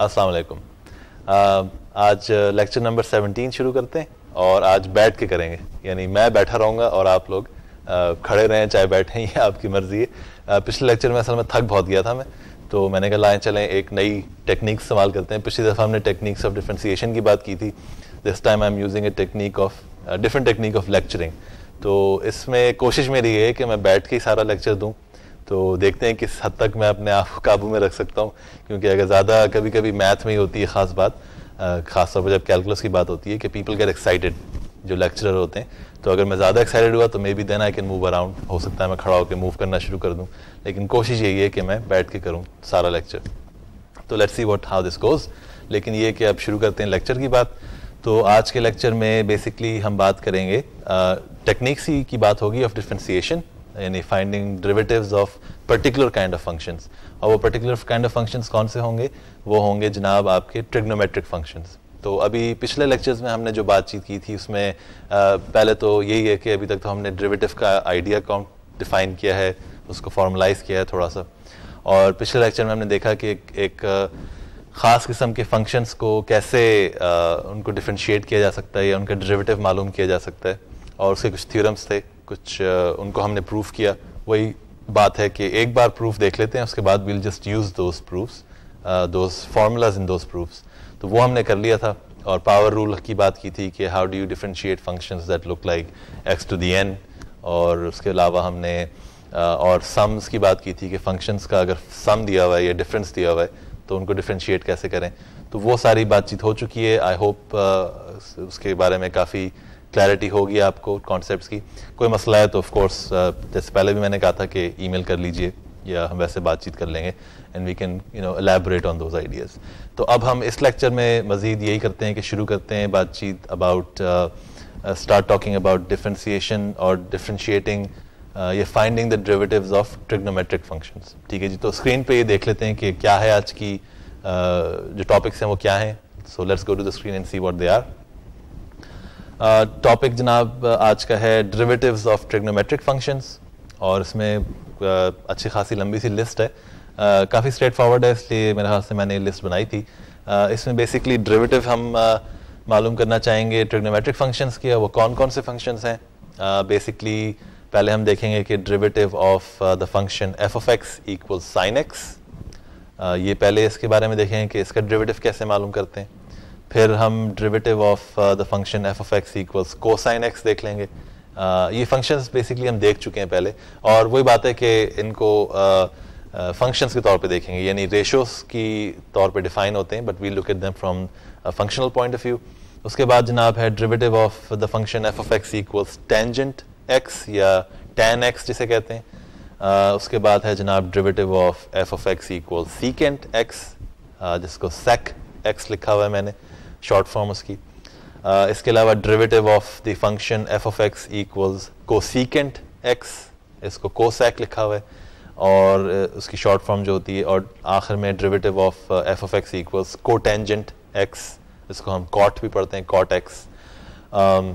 अस्सलाम वालेकुम आज लेक्चर नंबर 17 शुरू करते हैं और आज बैठ के करेंगे यानी मैं बैठा रहूँगा और आप लोग खड़े रहें चाहे बैठें ये आपकी मर्ज़ी है पिछले लेक्चर में असल में थक बहुत गया था मैं तो मैंने कहा लाएँ चलें एक नई टेक्निक इस्तेमाल करते हैं पिछली दफ़ा हमने टेक्निक्स ऑफ डिफ्रेंसीशन की बात की थी this time I am using a technique of different technique of lecturing तो इसमें कोशिश मेरी है कि मैं बैठ के ही सारा लेक्चर दूँ तो देखते हैं किस हद तक मैं अपने आप को काबू में रख सकता हूँ क्योंकि अगर ज़्यादा कभी कभी मैथ में ही होती है ख़ास बात ख़ासतौर पर जब कैलकुलस की बात होती है कि पीपल गेट एक्साइटेड जो लेक्चरर होते हैं तो अगर मैं ज़्यादा एक्साइटेड हुआ तो maybe then I can move around हो सकता है मैं खड़ा होकर मूव करना शुरू कर दूँ लेकिन कोशिश यही है कि मैं बैठ के करूँ सारा लेक्चर तो let's see what how this goes लेकिन ये कि अब शुरू करते हैं लेक्चर की बात तो आज के लेक्चर में बेसिकली हम बात करेंगे टेक्निक्स ही की बात होगी ऑफ डिफ्रेंसीशन यानी finding derivatives of particular kind of functions और वो पर्टिकुलर काइंड ऑफ फंक्शंस कौन से होंगे वो होंगे जनाब आपके ट्रिग्नोमेट्रिक फंक्शंस तो अभी पिछले लेक्चर्स में हमने जो बातचीत की थी उसमें आ, पहले तो यही है कि अभी तक तो हमने ड्रिवेटिव का आइडिया कौन डिफाइन किया है उसको फॉर्मलाइज किया है थोड़ा सा और पिछले लेक्चर में हमने देखा कि एक, एक ख़ास किस्म के फंक्शंस को कैसे आ, उनको डिफ्रेंशिएट किया जा सकता है या उनका ड्रिवेटिव मालूम किया जा सकता है और उसके कुछ थ्योरम्स थे कुछ उनको हमने प्रूफ किया वही बात है कि एक बार प्रूफ देख लेते हैं उसके बाद will just use those proofs those formulas in those proofs तो वो हमने कर लिया था और पावर रूल की बात की थी कि how do you differentiate functions that look like x to the n और उसके अलावा हमने uh, और सम्स की बात की थी कि फंक्शंस का अगर सम दिया हुआ है या डिफरेंस दिया हुआ है तो उनको डिफ्रेंशिएट कैसे करें तो वो सारी बातचीत हो चुकी है आई होप uh, उसके बारे में काफ़ी क्लैरिटी होगी आपको कॉन्सेप्ट की कोई मसला है तो ऑफकोर्स uh, जैसे पहले भी मैंने कहा था कि ई कर लीजिए या हम वैसे बातचीत कर लेंगे and we can you know elaborate on those ideas तो अब हम इस लेक्चर में मज़ीद यही करते हैं कि शुरू करते हैं बातचीत about start talking about differentiation और डिफ्रेंशिएटिंग ये finding the derivatives of trigonometric function ठीक है जी तो स्क्रीन पर ये देख लेते हैं कि क्या है आज की uh, जो टॉपिक्स हैं वो क्या हैं so let's go to the screen and see what they are topic uh, जनाब uh, आज का है डेरिवेटिव्स ऑफ ट्रिग्नोमेट्रिक फंक्शंस और इसमें uh, अच्छी खासी लंबी सी लिस्ट है काफ़ी स्ट्रेट फॉरवर्ड है इसलिए मेरे हाथ से मैंने ये लिस्ट बनाई थी इसमें बेसिकली डेरिवेटिव हम मालूम करना चाहेंगे ट्रिग्नोमेट्रिक फंक्शंस की वो कौन कौन से फंक्शंस हैं बेसिकली पहले हम देखेंगे कि derivative of the function f of x equal sine x ये पहले इसके बारे में देखेंगे कि इसका डेरिवेटिव कैसे मालूम करते हैं फिर हम derivative of the function f of x equals cosine x देख लेंगे uh, ये फंक्शंस बेसिकली हम देख चुके हैं पहले और वही बात है कि इनको फंक्शंस uh, uh के तौर पे देखेंगे यानी रेशोस की तौर पे डिफाइन होते हैं but we look at them from functional point of view उसके बाद जनाब है derivative of the function f of x equals tangent x या टेन एक्स जिसे कहते हैं uh, उसके बाद है जनाब derivative of f of x equal secant x जिसको सेक एक्स लिखा हुआ है मैंने uh, शॉर्ट फॉर्म उसकी uh, इसके अलावा derivative of the function f of x equals cosecant x इसको कोसैक लिखा हुआ है और उसकी शॉर्ट फॉर्म जो होती है और आखिर में derivative of f of x equals cotangent x इसको हम कॉट भी पढ़ते हैं कॉट एक्स um,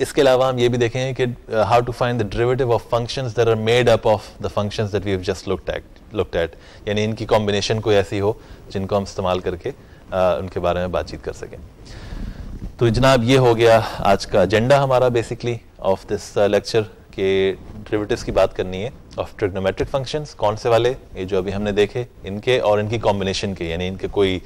इसके अलावा हम ये भी देखेंगे कि how to find the derivative of function that are made up of the function that we have just looked at looked at यानी इनकी कॉम्बिनेशन कोई ऐसी हो जिनको हम इस्तेमाल करके uh, उनके बारे में बातचीत कर सकें तो जनाब ये हो गया आज का एजेंडा हमारा बेसिकली ऑफ दिस लेक्चर के डेरिवेटिव्स की बात करनी है ऑफ ट्रिग्नोमेट्रिक फंक्शंस कौन से वाले ये जो अभी हमने देखे इनके और इनकी कॉम्बिनेशन के यानी इनके कोई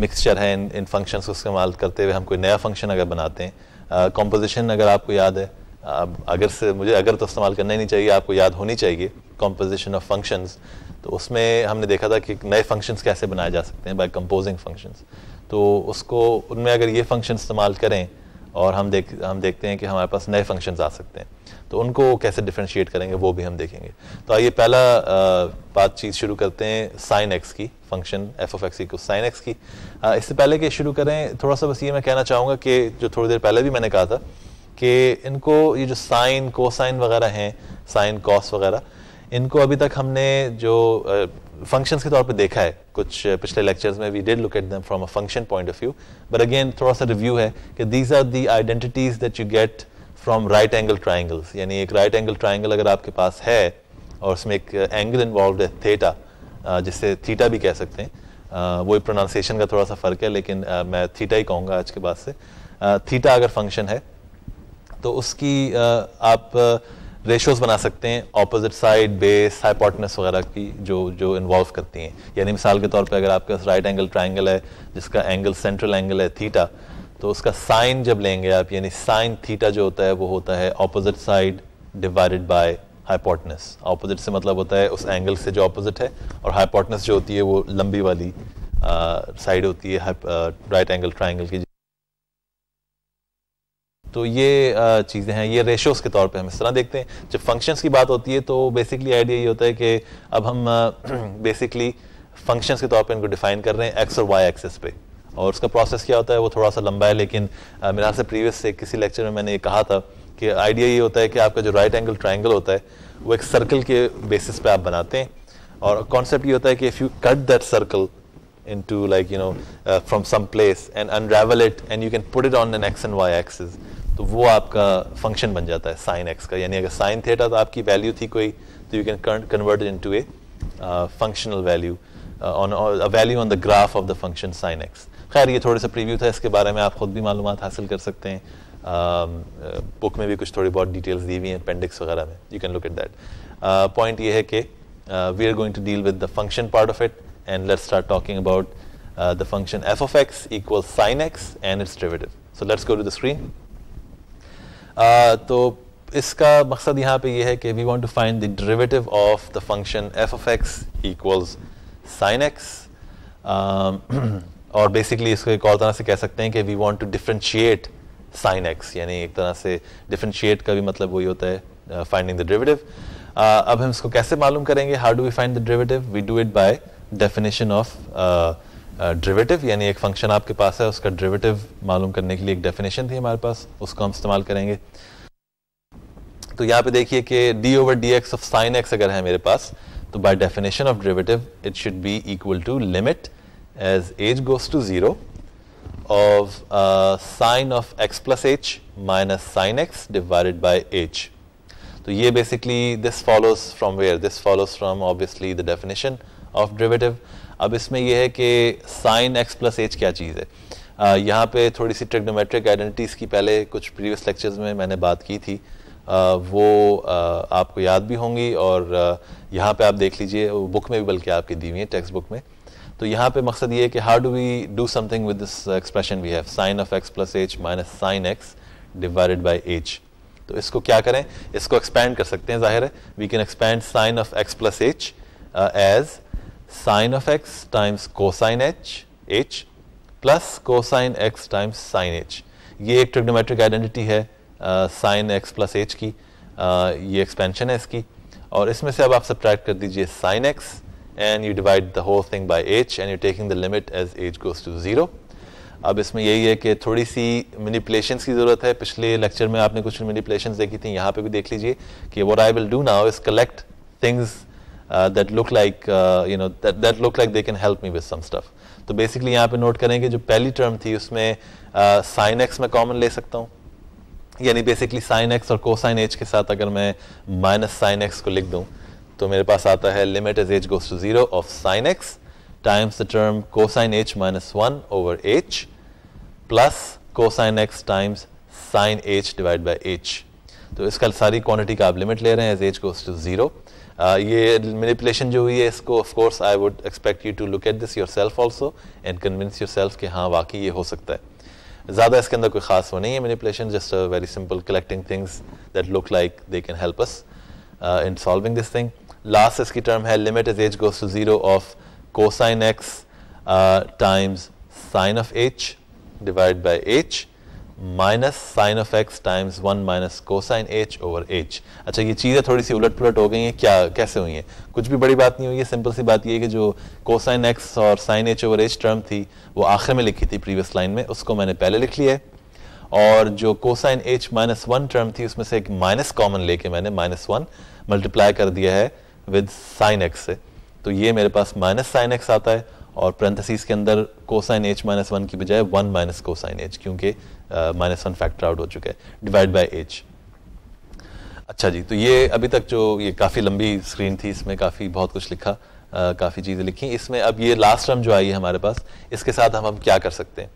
मिक्सचर है इन इन फंक्शंस को इस्तेमाल करते हुए हम कोई नया फंक्शन अगर बनाते हैं कॉम्पोजिशन अगर आपको याद है अब अगर से मुझे अगर तो इस्तेमाल करना ही नहीं चाहिए आपको याद होनी चाहिए कॉम्पोजिशन ऑफ फंक्शंस तो उसमें हमने देखा था कि नए फंक्शंस कैसे बनाए जा सकते हैं बाय कंपोजिंग फंक्शंस तो उसको उनमें अगर ये फंक्शन इस्तेमाल करें और हम देख हम देखते हैं कि हमारे पास नए फंक्शन आ सकते हैं तो उनको कैसे डिफ्रेंशिएट करेंगे वो भी हम देखेंगे तो आइए पहला बातचीत शुरू करते हैं साइन एक्स की function f of x equal sine x की इससे पहले कि शुरू करें थोड़ा सा बस ये मैं कहना चाहूँगा कि जो थोड़ी देर पहले भी मैंने कहा था कि इनको ये जो साइन कोसाइन वगैरह हैं साइन कॉस वगैरह इनको अभी तक हमने जो फंक्शंस के तौर पे देखा है कुछ पिछले लेक्चर्स में we did look at them from a function point of view but again थोड़ा सा रिव्यू है कि these are the identities that you get from right angle triangles यानी एक राइट एंगल ट्राइंगल अगर आपके पास है और उसमें एक एंगल इन्वॉल्व है थीटा जिससे थीटा भी कह सकते हैं वो प्रोनाउंसिएशन का थोड़ा सा फ़र्क है लेकिन मैं थीटा ही कहूँगा आज के बाद से थीटा अगर फंक्शन है तो उसकी आप रेशोज बना सकते हैं ऑपोजिट साइड बेस हाइपोटनस वगैरह की जो जो इन्वॉल्व करती हैं यानी मिसाल के तौर पे अगर आपके पास राइट एंगल ट्राइंगल है जिसका एंगल सेंट्रल एंगल है थीटा तो उसका साइन जब लेंगे आप यानी साइन थीटा जो होता है वो होता है opposite side divided by hypotenuse opposite से मतलब होता है उस एंगल से जो ऑपोजिट है और हाइपोटनस जो होती है वो लंबी वाली साइड होती है राइट एंगल ट्राइंगल की तो ये चीज़ें हैं ये रेशोस के तौर पे हम इस तरह देखते हैं जब फंक्शंस की बात होती है तो बेसिकली आइडिया ये होता है कि अब हम बेसिकली फंक्शंस के तौर पे इनको डिफाइन कर रहे हैं एक्स और वाई एक्सेस पे और उसका प्रोसेस क्या होता है वो थोड़ा सा लंबा है लेकिन मेरे मेरे से प्रीवियस से किसी लेक्चर में मैंने ये कहा था कि आइडिया ये होता है कि आपका जो राइट एंगल ट्राइंगल होता है वो एक सर्कल के बेसिस पे आप बनाते हैं और कॉन्सेप्ट ये होता है कि if you cut that circle into like you know from some place and unravel it and you can put it on an x and y axes तो वो आपका फंक्शन बन जाता है साइन एक्स का यानी अगर साइन थिएटर तो आपकी वैल्यू थी कोई तो you can convert into a functional value on value on the graph of the function sine x खैर ये थोड़े से प्रीव्यू था इसके बारे में आप खुद भी मालूम हासिल कर सकते हैं बुक um, uh, में भी कुछ थोड़ी बहुत डिटेल्स दी हुई हैं अपेंडिक्स वगैरह में you can look at that point ये है कि we are going to deal with the function part of it and let's start talking about the function f of x equal sine x and its डेविटिव so let's go to the screen Uh, तो इसका मकसद यहाँ पे ये यह है कि we want to find the derivative of the function f of x equals sine x और बेसिकली इसको एक और तरह से कह सकते हैं कि we want to differentiate sine x यानी एक तरह से डिफ्रेंशिएट का भी मतलब वही होता है फाइंडिंग द डेरिवेटिव अब हम इसको कैसे मालूम करेंगे how do we find the derivative we do it by definition of derivative uh, यानी एक फंक्शन आपके पास है उसका ड्रिवेटिव मालूम करने के लिए एक डेफिनेशन थी हमारे पास उसको हम इस्तेमाल करेंगे तो यहाँ पे देखिए कि d over d x of sine x अगर है मेरे पास तो by definition of derivative it should be equal to limit as as goes to zero of uh, sine of x plus h minus sine x divided by h. So, तो yeah, basically this follows from where? This follows from obviously the definition of अब इसमें यह है कि sign x plus H क्या चीज़ है यहाँ पे थोड़ी सी ट्रिग्नोमेट्रिक आइडेंटिटीज़ की पहले कुछ प्रीवियस लेक्चर्स में मैंने बात की थी आ, वो आ, आपको याद भी होंगी और यहाँ पे आप देख लीजिए बुक में भी बल्कि आपकी दी हुई है टेक्स्ट बुक में तो यहाँ पे मकसद ये है कि how do we do something with this expression we have sine of x plus h minus sine x divided by h तो इसको क्या करें इसको एक्सपेंड कर सकते हैं जाहिर है we can expand sine of x plus h as sine of x times cosine h h plus cosine x times sine h ये एक ट्रिग्नोमेट्रिक आइडेंटिटी है साइन एक्स प्लस एच की आ, ये एक्सपेंशन है इसकी और इसमें से अब आप सब्ट्रैक्ट कर दीजिए sine x and you divide the whole thing by h and you taking the limit as h goes to zero अब इसमें यही है कि थोड़ी सी मैनिपुलेशंस की ज़रूरत है पिछले लेक्चर में आपने कुछ मैनिपुलेशंस देखी थी यहाँ पर भी देख लीजिए कि what I will do now is collect things uh, that look like uh, you know that that look like they can help me with some stuff तो बेसिकली यहाँ पे नोट करेंगे जो पहली टर्म थी उसमें साइन uh, एक्स मैं common ले सकता हूँ यानी बेसिकली साइन एक्स और कोसाइन एच के साथ अगर मैं माइनस साइन एक्स को लिख दूँ तो मेरे पास आता है limit as h goes to zero of sine x times the term cosine h minus one over h plus cosine x times sine h divide by h तो इसका सारी क्वांटिटी का आप लिमिट ले रहे हैं as h goes to zero Uh, ये manipulation जो हुई है इसको of course I would expect you to look at this yourself also and convince yourself कि हाँ वाकई ये हो सकता है ज़्यादा इसके अंदर कोई खास वो नहीं है manipulation just a very simple collecting things that look like they can help us in solving this thing last इसकी टर्म है limit is as goes to zero of cosine x times sine of h divide by h minus sine of x times one minus cosine h over h अच्छा ये चीज़ें थोड़ी सी उलट पुलट हो गई हैं क्या कैसे हुई हैं कुछ भी बड़ी बात नहीं हुई है सिंपल सी बात ये है कि जो कोसाइन एक्स और sine h over h term थी वो आखिर में लिखी थी प्रीवियस लाइन में उसको मैंने पहले लिख लिया है और जो cosine h minus one term थी उसमें से एक माइनस कॉमन लेके मैंने माइनस वन मल्टीप्लाई कर दिया है विद साइन एक्स से तो ये मेरे पास माइनस साइन एक्स आता है और पेरेंथेसिस के अंदर कोसाइन एच माइनस वन की बजाय वन माइनस कोसाइन एच क्योंकि माइनस वन फैक्टर आउट हो चुका है डिवाइड बाय एच अच्छा जी तो ये अभी तक जो ये काफ़ी लंबी स्क्रीन थी इसमें काफ़ी बहुत कुछ लिखा uh, काफ़ी चीज़ें लिखी इसमें अब ये लास्ट टर्म जो आई है हमारे पास इसके साथ हम अब क्या कर सकते हैं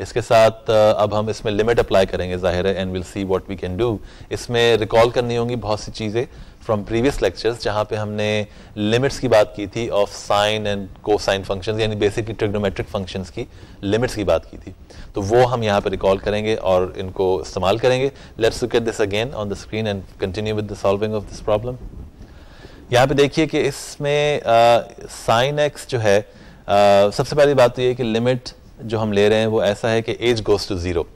इसके साथ अब हम इसमें लिमिट अप्लाई करेंगे ज़ाहिर है and will see what we can do इसमें रिकॉल करनी होंगी बहुत सी चीज़ें फ्रॉम प्रीवियस लेक्चर्स जहाँ पे हमने लिमिट्स की बात की थी of sine and cosine function यानी बेसिकली ट्रिग्नोमेट्रिक फंक्शन की लिमिट्स की बात की थी तो वो हम यहाँ पर रिकॉल करेंगे और इनको इस्तेमाल करेंगे let's look at this again on the screen and continue with the solving of this problem यहाँ पे देखिए कि इसमें साइन एक्स जो है uh, सबसे पहली बात तो ये कि लिमिट जो हम ले रहे हैं वो ऐसा है कि एज गोज टू ज़ीरो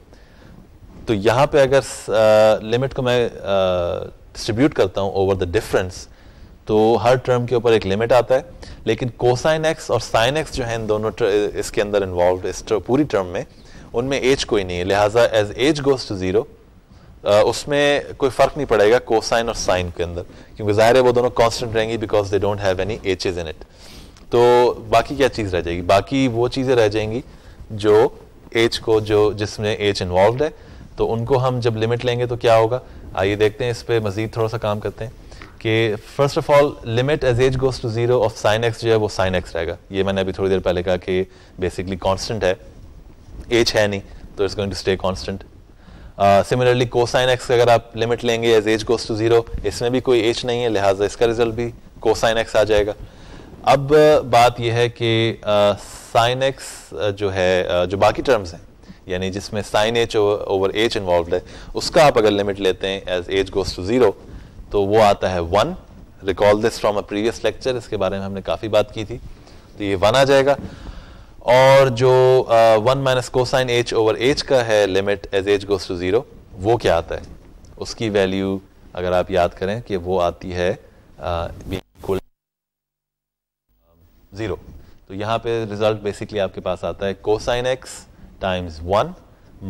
तो यहाँ पे अगर लिमिट को मैं डिस्ट्रीब्यूट करता हूँ ओवर द डिफरेंस तो हर टर्म के ऊपर एक लिमिट आता है लेकिन कोसाइन एक्स और साइन एक्स जो है इन दोनों इसके अंदर इन्वॉल्व इस तर, पूरी टर्म में उनमें एज कोई नहीं है लिहाजा as as goes to zero उसमें कोई फ़र्क नहीं पड़ेगा कोसाइन और साइन के अंदर क्योंकि ज़ाहिर है वो दोनों कॉन्स्टेंट रहेंगी because they don't have any h's in it तो बाकी क्या चीज़ रह जाएगी बाकी वो चीज़ें रह जाएंगी जो एज को जो जिसमें एज इन्वॉल्व है तो उनको हम जब लिमिट लेंगे तो क्या होगा आइए देखते हैं इस पर मजीद थोड़ा सा काम करते हैं कि first of all limit as as goes to zero of sine x जो है वो साइन एक्स रहेगा ये मैंने अभी थोड़ी देर पहले कहा कि बेसिकली कॉन्स्टेंट है एज है नहीं तो it's going to stay constant similarly cosine x अगर आप लिमिट लेंगे as as goes to zero इसमें भी कोई एज नहीं है लिहाजा इसका रिजल्ट भी को साइन एक्स आ जाएगा अब बात यह है कि साइन एक्स जो है जो बाकी टर्म्स हैं यानी जिसमें sine h over h involve है उसका आप अगर लिमिट लेते हैं as h goes to zero तो वो आता है one recall this from a previous lecture इसके बारे में हमने काफ़ी बात की थी तो ये वन आ जाएगा और जो one minus cosine h over h का है limit as h goes to zero वो क्या आता है उसकी वैल्यू अगर आप याद करें कि वो आती है आ, ज़ीरो तो यहाँ पे रिजल्ट बेसिकली आपके पास आता है cosine x times one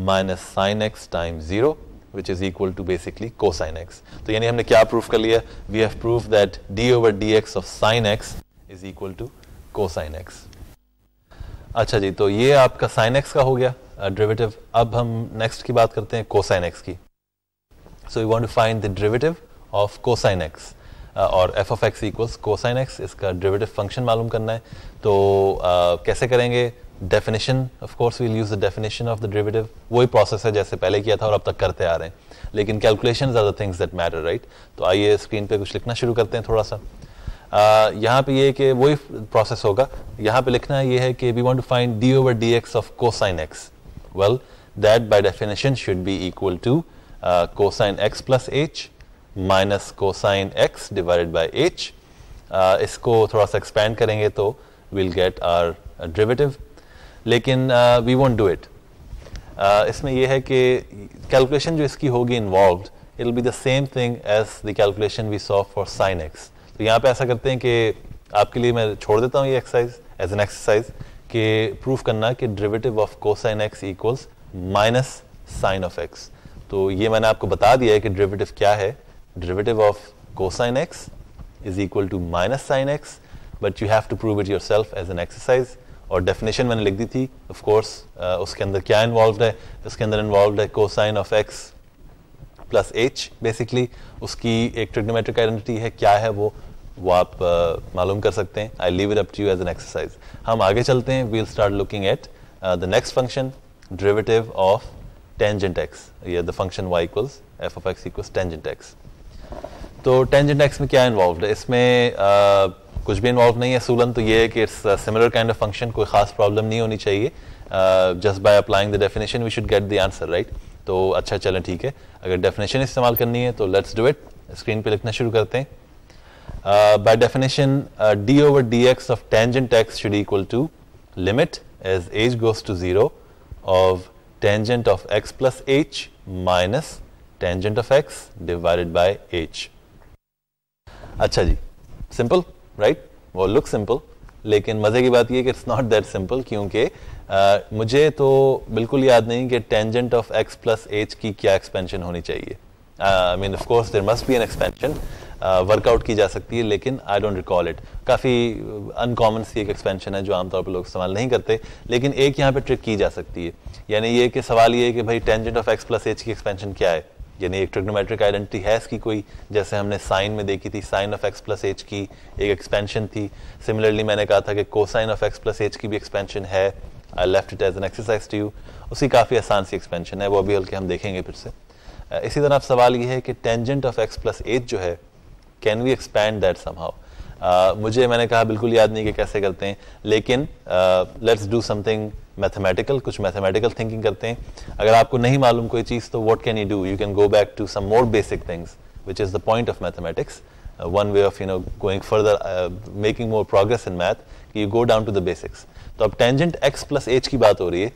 minus sine x time zero which is equal to basically cosine x तो यानी हमने क्या प्रूफ कर लिया we have proof that d over d x of sine x is equal to cosine x अच्छा जी तो ये आपका साइन एक्स का हो गया ड्रिवेटिव uh, अब हम नेक्स्ट की बात करते हैं कोसाइन एक्स की so you want to find the derivative of cosine x और f of x equals cosine x इसका डिविटिव फंक्शन मालूम करना है तो uh, कैसे करेंगे definition of course we'll use the definition of the डिविटिव वही प्रोसेस है जैसे पहले किया था और अब तक करते आ रहे हैं लेकिन calculation are the things that matter right तो आइए स्क्रीन पे कुछ लिखना शुरू करते हैं थोड़ा सा uh, यहाँ पे ये कि वही प्रोसेस होगा यहाँ पे लिखना ये है कि we want to find d over d x of cosine x well that by definition should be equal to cosine x plus h minus cosine x divided by h इसको थोड़ा सा एक्सपेंड करेंगे तो विल गेट आर ड्रिवेटिव लेकिन we won't do it इसमें यह है कि कैलकुलेशन जो इसकी होगी involve it be the same thing as the calculation we saw for sine x तो यहाँ पे ऐसा करते हैं कि आपके लिए मैं छोड़ देता हूँ ये एक्सरसाइज एज एन एक्सरसाइज कि प्रूफ करना कि derivative of cosine x equals minus sine of x तो ये मैंने आपको बता दिया है कि ड्रिवेटिव क्या है derivative of cosine x is equal to minus sine x, but you have to prove it yourself as an exercise or definition when likh di thi, of course, uh, uske andar kya involved hai, uske andar involved hai cosine of x plus h basically, uski ek trigonometric identity hai, kya hai wo, wo aap uh, malum kar sakte hai, I leave it up to you as an exercise. Hum aage chalte hai, we'll start looking at uh, the next function, derivative of tangent x, here the function y equals f of x equals tangent x. तो tangent x में क्या involve है इसमें आ, कुछ भी involve नहीं है सूलन तो ये है कि it's similar kind of function कोई खास प्रॉब्लम नहीं होनी चाहिए just by applying the definition we should get the answer right तो अच्छा चलें ठीक है अगर डेफिनेशन इस्तेमाल करनी है तो लेट्स डू इट स्क्रीन पे लिखना शुरू करते हैं by definition d over d x of tangent x should equal to limit as as goes to zero of tangent of x plus h minus tangent of x divided by h अच्छा जी simple right वो look simple लेकिन मज़े की बात यह कि it's not that simple क्योंकि मुझे तो बिल्कुल याद नहीं कि tangent of x plus h की क्या एक्सपेंशन होनी चाहिए I mean of course there must be an expansion work out की जा सकती है लेकिन आई डोंट रिकॉल इट काफ़ी अनकॉमन सी एक एक्सपेंशन है जो आमतौर पर लोग इस्तेमाल नहीं करते लेकिन एक यहाँ पे ट्रिक की जा सकती है यानी ये कि सवाल ये है कि भाई tangent of x plus h की एक्सपेंशन क्या है यानी एक ट्रिग्नोमेट्रिक आइडेंटिटी है इसकी कोई जैसे हमने साइन में देखी थी sine of x plus h की एक एक्सपेंशन थी सिमिलरली मैंने कहा था कि cosine of x plus h की भी एक्सपेंशन है I left it as an exercise to you उसी काफ़ी आसान सी एक्सपेंशन है वो अभी हल्के हम देखेंगे फिर से इसी तरह अब सवाल ये है कि tangent of x plus h जो है can we expand that somehow मुझे मैंने कहा बिल्कुल याद नहीं कि कैसे करते हैं लेकिन लेट्स डू समथिंग मैथमेटिकल कुछ मैथमेटिकल थिंकिंग करते हैं अगर आपको नहीं मालूम कोई चीज़ तो what can you do you can go back to some more basic things which is the point of mathematics one way of you know going further making more progress in math कि you go down to the basics तो अब tangent x plus h की बात हो रही है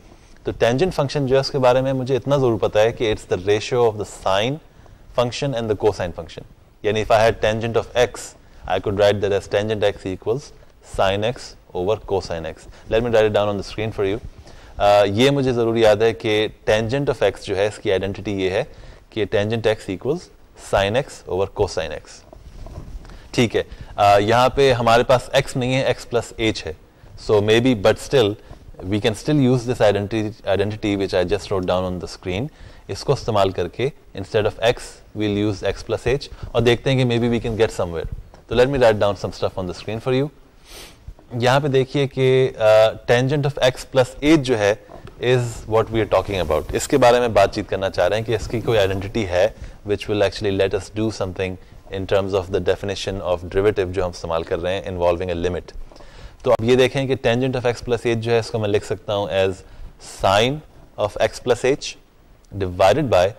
तो tangent function जो है उसके बारे में मुझे इतना ज़रूर पता है कि it's the ratio of the sine function and the cosine function यानी if I had tangent of x I could write that as tangent x equals sine x over cosine x let me write down on the screen for you ये मुझे ज़रूर याद है कि tangent of x जो है इसकी identity ये है कि tangent x equals sine x over cosine x ठीक है uh, यहाँ पे हमारे पास एक्स नहीं है एक्स प्लस एच है so maybe but still we can still use this identity which I just wrote down on the screen इसको इस्तेमाल करके instead of x we'll use x plus h और देखते हैं कि maybe we can get somewhere तो let me write down some stuff on the screen for you यहाँ पे देखिए कि tangent of x plus h जो है is what we are talking about इसके बारे में बातचीत करना चाह रहे हैं कि इसकी कोई आइडेंटिटी है which will actually let us do something in terms of the definition of derivative जो हम इस्तेमाल कर रहे हैं इन्वॉल्विंग ए लिमिट तो अब ये देखें कि tangent of x plus h जो है इसको मैं लिख सकता हूँ as sine of x plus h divided by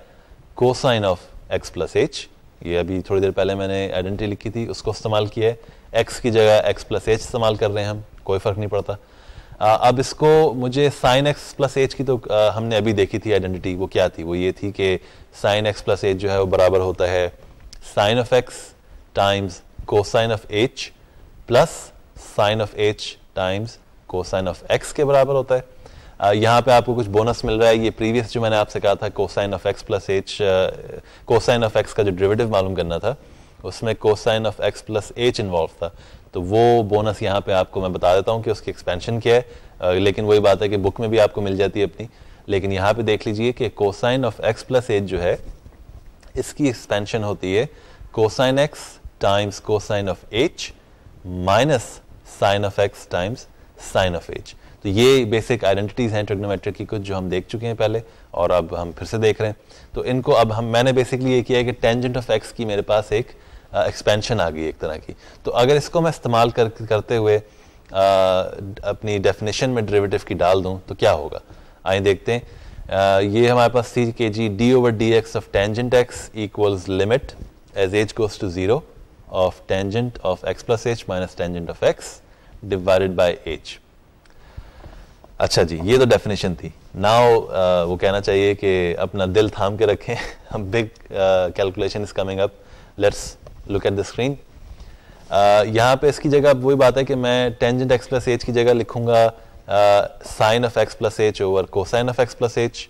cosine of x plus h ये अभी थोड़ी देर पहले मैंने आइडेंटिटी लिखी थी उसको इस्तेमाल किया है एक्स की जगह एक्स प्लस एच इस्तेमाल कर रहे हैं हम कोई फ़र्क नहीं पड़ता आ, अब इसको मुझे साइन एक्स प्लस एच की तो आ, हमने अभी देखी थी आइडेंटिटी वो क्या थी वो ये थी कि साइन एक्स प्लस एच जो है वो बराबर होता है sine of x times cosine of h plus sine of h times cosine of x के बराबर होता है यहाँ पे आपको कुछ बोनस मिल रहा है ये प्रीवियस जो मैंने आपसे कहा था cosine of x plus h cosine of x का जो ड्रिवेटिव मालूम करना था उसमें cosine of x plus h involve था तो वो बोनस यहाँ पे आपको मैं बता देता हूँ कि उसकी एक्सपेंशन क्या है लेकिन वही बात है कि बुक में भी आपको मिल जाती है अपनी लेकिन यहाँ पे देख लीजिए कि cosine of x plus h जो है इसकी एक्सपेंशन होती है cosine x times cosine of h minus sine of x times sine of h तो ये बेसिक आइडेंटिटीज़ हैं ट्रिग्नोमेट्रिक की कुछ जो हम देख चुके हैं पहले और अब हम फिर से देख रहे हैं तो इनको अब हम मैंने बेसिकली ये किया है कि टेंजेंट ऑफ एक्स की मेरे पास एक एक्सपेंशन आ गई एक तरह की तो अगर इसको मैं इस्तेमाल कर करते हुए आ, अपनी डेफिनेशन में डेरिवेटिव की डाल दूं तो क्या होगा आइए देखते हैं आ, ये हमारे पास सी के जी d over d x of tangent x equals limit as h goes to zero of tangent of x plus h minus tangent of x divided by h अच्छा जी ये तो डेफिनेशन थी नाउ uh, वो कहना चाहिए कि अपना दिल थाम के रखें big calculation is coming up let's look at the screen यहाँ पे इसकी जगह अब वही बात है कि मैं टेंजेंट एक्स प्लस एच की जगह लिखूंगा sine of x plus h over cosine of x plus h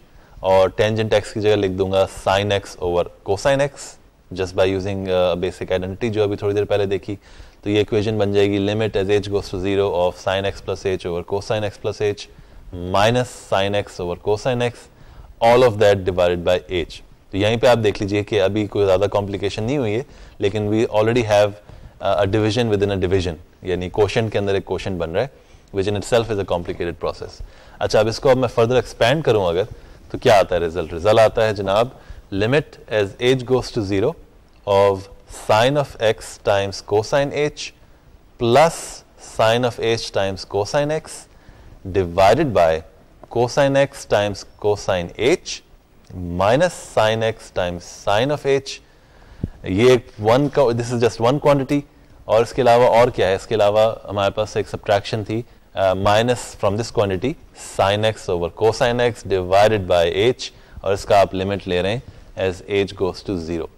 और टेंजेंट एक्स की जगह लिख दूंगा sine x over cosine x just by using basic identity जो अभी थोड़ी देर पहले देखी तो ये इक्वेशन बन जाएगी limit as h goes to zero of sine x plus h over cosine x plus h minus sine x over cosine x all of that divided by h तो यहीं पे आप देख लीजिए कि अभी कोई ज़्यादा कॉम्प्लिकेशन नहीं हुई है लेकिन we already have a division within a division यानी क्वेश्चन के अंदर एक क्वेश्चन बन रहा है which in itself is a complicated process अच्छा अब इसको अब मैं फर्दर एक्सपेंड करूँ अगर तो क्या आता है रिजल्ट रिजल्ट आता है जनाब limit as as goes to zero of sine of x times cosine h plus sine of h times cosine x divided by cosine x times cosine h minus sine x times sine of h ये एक one का this is just one quantity और इसके अलावा और क्या है इसके अलावा हमारे पास एक सब्ट्रैक्शन थी minus from this quantity sine x over cosine x divided by h और इसका आप लिमिट ले रहे हैं as h goes to zero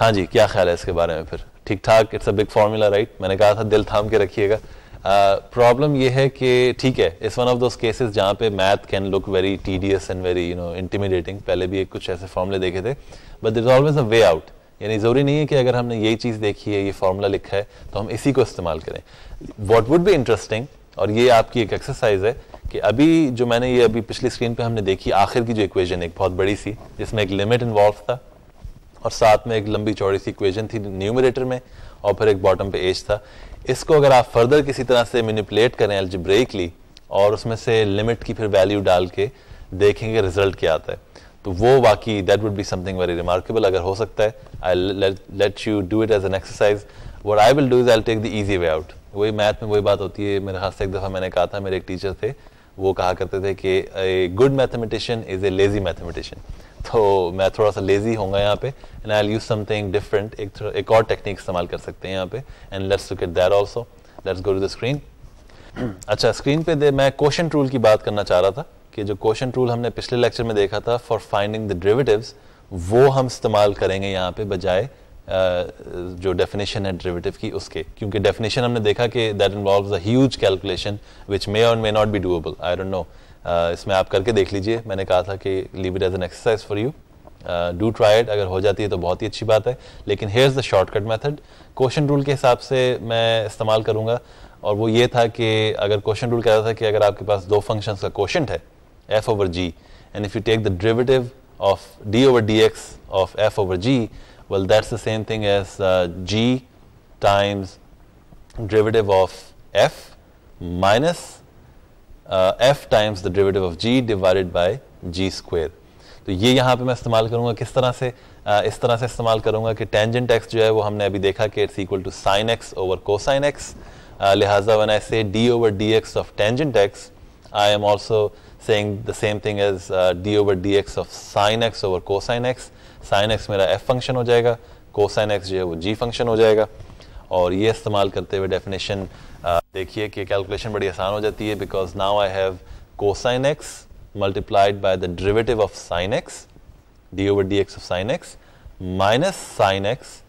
हाँ जी क्या ख्याल है इसके बारे में फिर ठीक ठाक it's a big formula right मैंने कहा था दिल थाम के रखिएगा प्रॉब्लम uh, यह ये है कि ठीक है it's one of those cases जहाँ पे math can look very tedious and very you know intimidating पहले भी एक कुछ ऐसे फॉर्मूले देखे थे but there is always a way out यानी ज़रूरी नहीं है कि अगर हमने यही चीज़ देखी है ये फॉर्मूला लिखा है तो हम इसी को इस्तेमाल करें वॉट वुड भी इंटरेस्टिंग और ये आपकी एक एक्सरसाइज है कि अभी जो मैंने ये अभी पिछली स्क्रीन पे हमने देखी आखिर की जो इक्वेजन एक बहुत बड़ी सी जिसमें एक लिमिट इन्वॉल्व था और साथ में एक लंबी चौड़ी सी इक्वेजन थी न्यूमिनेटर में और फिर एक बॉटम पे एज था इसको अगर आप फर्दर किसी तरह से मैनिपुलेट करें एल्जब्रेकली और उसमें से लिमिट की फिर वैल्यू डाल के देखेंगे रिजल्ट क्या आता है तो वो बाकी that would be something very remarkable अगर हो सकता है I let you do it as an exercise what I will do is I take the easy way out वही मैथ में वही बात होती है मेरे हाथ से एक दफ़ा मैंने कहा था मेरे एक टीचर थे वो कहा करते थे कि a good mathematician is a lazy mathematician तो मैं थोड़ा सा लेजी होऊंगा यहाँ पे and I use something different एक एक और टेक्निक इस्तेमाल कर सकते हैं यहाँ पे and let's look at that also let's go to the screen अच्छा स्क्रीन पे दे मैं क्वेश्चन रूल की बात करना चाह रहा था कि जो क्वेश्चन रूल हमने पिछले लेक्चर में देखा था फॉर फाइंडिंग द डेरिवेटिव्स वो हम इस्तेमाल करेंगे यहाँ पे बजाय Uh, जो डेफिनेशन है डेरिवेटिव की उसके क्योंकि डेफिनेशन हमने देखा कि that involve a huge calculation which may और may not be doable I don't know इसमें आप करके देख लीजिए मैंने कहा था कि leave it as an exercise for you to try it अगर हो जाती है तो बहुत ही अच्छी बात है लेकिन here is the shortcut method quotient rule के हिसाब से मैं इस्तेमाल करूँगा और वो ये था कि अगर क्वेश्चन रूल कहता था कि अगर आपके पास दो फंक्शंस का क्वेश्चन है f over g and if you take the derivative of d over d x of f over g well that's the same thing as g times derivative of f minus f times the derivative of g divided by g square तो ये यहाँ पे मैं इस्तेमाल करूँगा किस तरह से uh, इस तरह से इस्तेमाल करूँगा कि टेंजेंट एक्स जो है वो हमने अभी देखा कि it's equal to sine x over cosine x लिहाजा when I say d over d x of tangent x I am also saying the same thing as d over d x of sine x over cosine x sine x मेरा f function हो जाएगा cosine x जो है वो जी function हो जाएगा और ये इस्तेमाल करते हुए डेफिनेशन uh, देखिए कि कैलकुलेशन बड़ी आसान हो जाती है because now I have cosine x multiplied by the derivative of sine x d over d sine x, sine x minus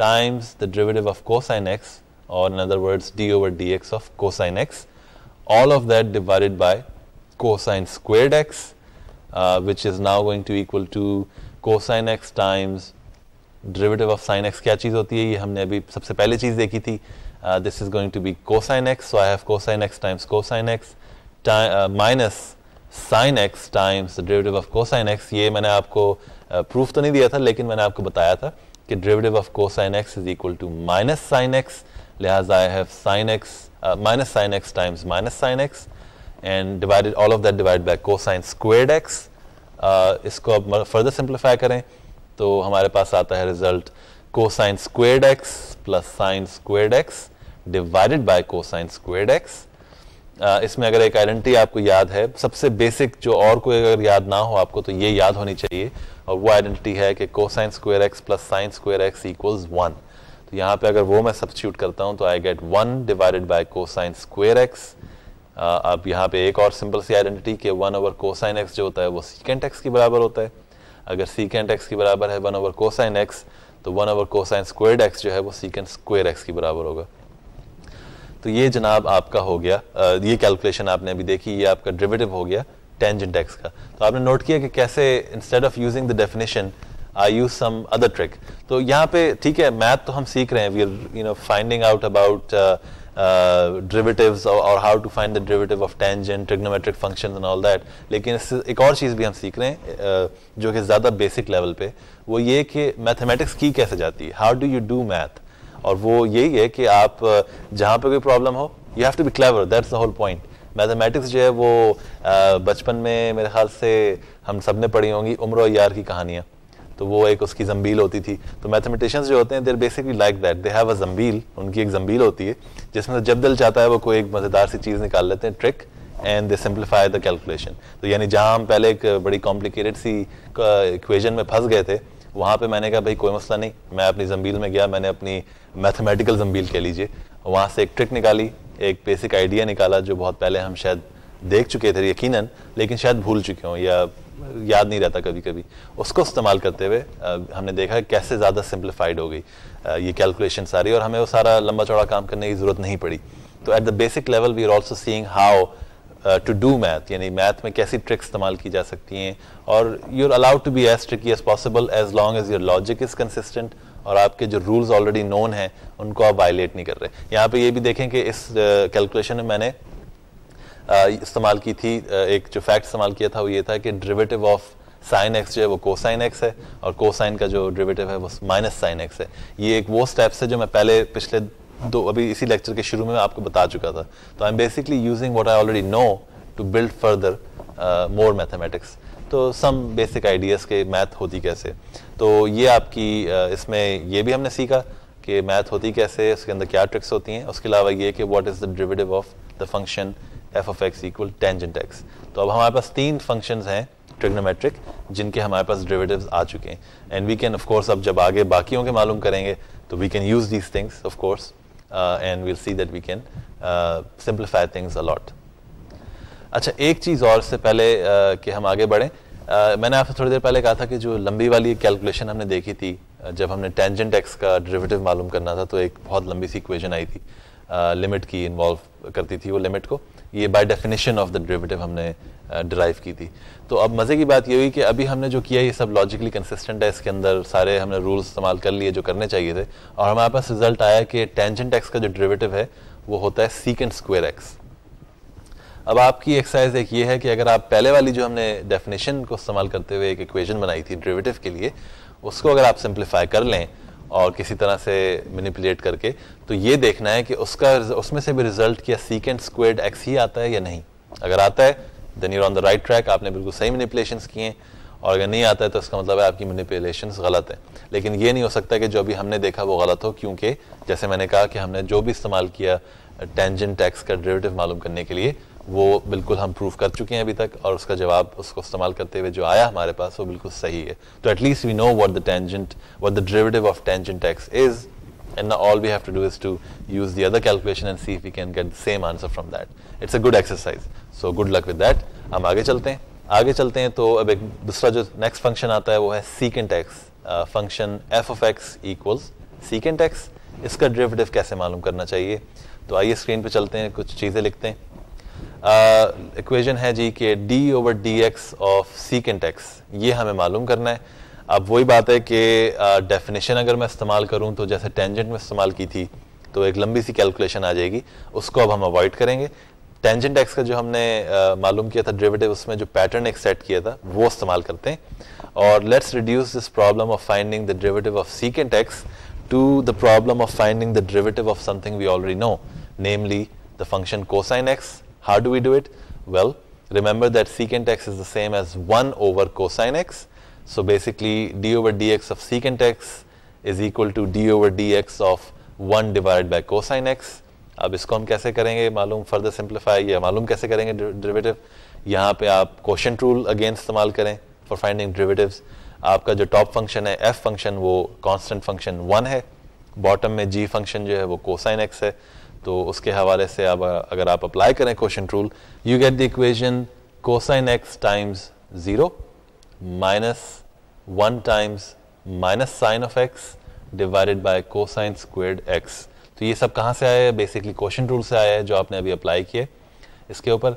times the derivative of cosine x or in other words d over dx of cosine x all of that divided by cosine squared x uh, which is now going to equal to cosine x times derivative of sine x क्या चीज़ होती है ये हमने अभी सबसे पहले चीज़ देखी थी this is going to be cosine x so I have cosine x times cosine x minus sine x times derivative of cosine x ये मैंने आपको प्रूफ uh, तो नहीं दिया था लेकिन मैंने आपको बताया था कि derivative of cosine x is equal to minus sine x लिहाजा I have sine x minus sine x times minus sine x and divided all of that divide को कोसाइन स्क्वेड एक्स इसको अब फर्दर सिंप्लीफाई करें तो हमारे पास आता है result cosine squared x plus sine squared x divided by cosine squared x इसमें अगर एक आइडेंटिटी आपको याद है सबसे बेसिक जो और कोई अगर याद ना हो आपको तो ये याद होनी चाहिए और वो आइडेंटिटी है कि cosine square x plus sine square x equals one तो यहाँ पे अगर वो मैं सब्सिट्यूट करता हूँ तो I get one divided by cosine square x अब यहाँ पे एक और सिंपल सी आइडेंटिटी के वन ओवर कोसाइन एक्स जो होता है वो सीकेंट एक्स के बराबर होता है अगर सीकेंट एक्स के बराबर है वन ओवर कोसाइन एक्स तो one over cosine squared x जो है वो सीकेंट स्क्वेयर एक्स के बराबर होगा तो ये जनाब आपका हो गया ये कैलकुलेशन आपने अभी देखी ये आपका ड्रिवेटिव हो गया टेंजेंट एक्स का तो आपने नोट किया कि कैसे instead of using the definition I use some other trick तो यहाँ पे ठीक है मैथ तो हम सीख रहे हैं we are you know finding out about uh, derivatives or, or, how to find the derivative of tangent, trigonometric functions and all that. लेकिन इस एक और चीज़ भी हम सीख रहे हैं uh, जो कि ज़्यादा बेसिक लेवल पे वो ये कि मैथमेटिक्स की कैसे जाती है how do you do math और वो यही है कि आप uh, जहाँ पे कोई प्रॉब्लम हो you have to be clever that's the whole point mathematics जो है वो uh, बचपन में मेरे ख्याल से हम सब ने पढ़ी होंगी उम्र और यार की कहानियाँ तो वो एक उसकी जम्बील होती थी तो मैथमेटिशियंस जो होते हैं they're basically like that they have a जम्बील उनकी एक जम्बील होती है जिसमें जब दिल चाहता है वो कोई एक मज़ेदार सी चीज़ निकाल लेते हैं trick and they simplify the calculation तो यानी जहाँ हम पहले एक बड़ी कॉम्प्लिकेटेड सी इक्वेजन में फंस गए थे वहाँ पे मैंने कहा भाई कोई मसला नहीं मैं अपनी जम्बील में गया मैंने अपनी मैथमेटिकल जम्बील कह लीजिए वहाँ से एक ट्रिक निकाली एक बेसिक आइडिया निकाला जो बहुत पहले हम शायद देख चुके थे यकीनन लेकिन शायद भूल चुके हों या याद नहीं रहता कभी कभी उसको इस्तेमाल करते हुए हमने देखा कैसे ज़्यादा सिंप्लीफाइड हो गई ये कैलकुलेशन सारी और हमें वो सारा लंबा चौड़ा काम करने की ज़रूरत नहीं पड़ी तो at the basic level we are also seeing how to do math यानी मैथ में कैसी ट्रिक्स इस्तेमाल की जा सकती हैं और you are allowed to be as tricky as possible as long as your logic is consistent और आपके जो रूल्स ऑलरेडी नोन हैं उनको आप वायलेट नहीं कर रहे यहाँ पे ये भी देखें कि इस कैलकुलेशन uh, में मैंने इस्तेमाल की थी एक जो फैक्ट इस्तेमाल किया था वो ये था कि डिवेटिव ऑफ साइन एक्स जो है वो कोसाइन एक्स है और कोसाइन का जो डिवेटिव है वो माइनस साइन एक्स है ये एक वो स्टेप्स है जो मैं पहले पिछले दो अभी इसी लेक्चर के शुरू में आपको बता चुका था तो I am basically using what I already know to build further more mathematics तो सम बेसिक आइडियाज़ के मैथ होती कैसे तो ये आपकी uh, इसमें ये भी हमने सीखा कि मैथ होती कैसे उसके अंदर क्या ट्रिक्स होती हैं उसके अलावा ये कि वॉट इज़ द डिविटिव of the function f of x equal tangent x तो अब हमारे पास तीन फंक्शन हैं ट्रिग्नोमेट्रिक जिनके हमारे पास डेरिवेटिव्स आ चुके हैं एंड वी कैन ऑफकोर्स अब जब आगे बाकियों के मालूम करेंगे तो we can use these things of course and we'll see that we can simplify things a lot अच्छा एक चीज़ और से पहले uh, कि हम आगे बढ़ें Uh, मैंने आपसे थोड़ी देर पहले कहा था कि जो लंबी वाली कैलकुलेशन हमने देखी थी uh, जब हमने टेंजेंट एक्स का डिवेटिव मालूम करना था तो एक बहुत लंबी सी इक्वेशन आई थी लिमिट uh, की इन्वॉल्व करती थी वो लिमिट को ये by definition of the derivative हमने ड्राइव uh, की थी तो अब मज़े की बात ये हुई कि अभी हमने जो किया ये सब लॉजिकली कंसिस्टेंट है इसके अंदर सारे हमने रूल्स इस्तेमाल कर लिए जो करने चाहिए थे और हमारे पास रिजल्ट आया कि टेंजेंट एक्स का जो डेरिवेटिव है वो होता है सीकेंड स्क्वेयर एक्स अब आपकी एक्सरसाइज एक ये है कि अगर आप पहले वाली जो हमने डेफिनेशन को इस्तेमाल करते हुए एक इक्वेशन बनाई थी डेरिवेटिव के लिए उसको अगर आप सिंप्लीफाई कर लें और किसी तरह से मैनिपुलेट करके तो ये देखना है कि उसका उसमें से भी रिजल्ट क्या सीकेंड स्क्वेड एक्स ही आता है या नहीं अगर आता है then you're on the right track आपने बिल्कुल सही मैनिपुलेशन किए और अगर नहीं आता है तो इसका मतलब है आपकी मैनिपुलेशन गलत है लेकिन ये नहीं हो सकता कि जो भी हमने देखा वो गलत हो क्योंकि जैसे मैंने कहा कि हमने जो भी इस्तेमाल किया टेंजेंट टैक्स का डेरिवेटिव मालूम करने के लिए वो बिल्कुल हम प्रूव कर चुके हैं अभी तक और उसका जवाब उसको इस्तेमाल करते हुए जो आया हमारे पास वो बिल्कुल सही है तो at least we know what the tangent what the derivative of tangent x is and ना all we have to do is to use the other calculation and see if we can get the same answer from that it's a good exercise so good luck with हम आगे चलते हैं आगे चलते हैं तो अब एक दूसरा जो नेक्स्ट फंक्शन आता है वो है secant x function f of x equals secant x इसका डेरिवेटिव कैसे मालूम करना चाहिए तो आइए स्क्रीन पे चलते हैं कुछ चीज़ें लिखते हैं इक्वेशन uh, है जी के d over d x of secant x ये हमें मालूम करना है अब वही बात है कि डेफिनेशन uh, अगर मैं इस्तेमाल करूँ तो जैसे टेंजेंट में इस्तेमाल की थी तो एक लंबी सी कैलकुलेशन आ जाएगी उसको अब हम अवॉइड करेंगे टेंजेंट एक्स का जो हमने uh, मालूम किया था डेरिवेटिव उसमें जो पैटर्न एक सेट किया था वो इस्तेमाल करते हैं और let's reduce this problem of finding the derivative of secant x to the problem of finding the derivative of something we already know namely the function cosine x How do we do it? Well, remember that secant x is the same as 1 over cosine x. So basically d over dx of secant x is equal to d over dx of 1 divided by cosine x. अब इसको हम कैसे करेंगे मालूम further simplify या मालूम कैसे करेंगे डेरिवेटिव यहाँ पे आप क्वेश्चन रूल अगेन इस्तेमाल करें फॉर फाइंडिंग डेरिवेटिव्स आपका जो टॉप फंक्शन है एफ फंक्शन वो कांस्टेंट फंक्शन वन है बॉटम में जी फंक्शन जो है वो कोसाइन एक्स है तो उसके हवाले से आप अगर आप अप्लाई करें quotient rule you get the equation cosine x times zero minus one times minus sine of x divided by cosine squared x तो ये सब कहाँ से आया है बेसिकली क्वेश्चन रूल से आया है जो आपने अभी अप्लाई किए इसके ऊपर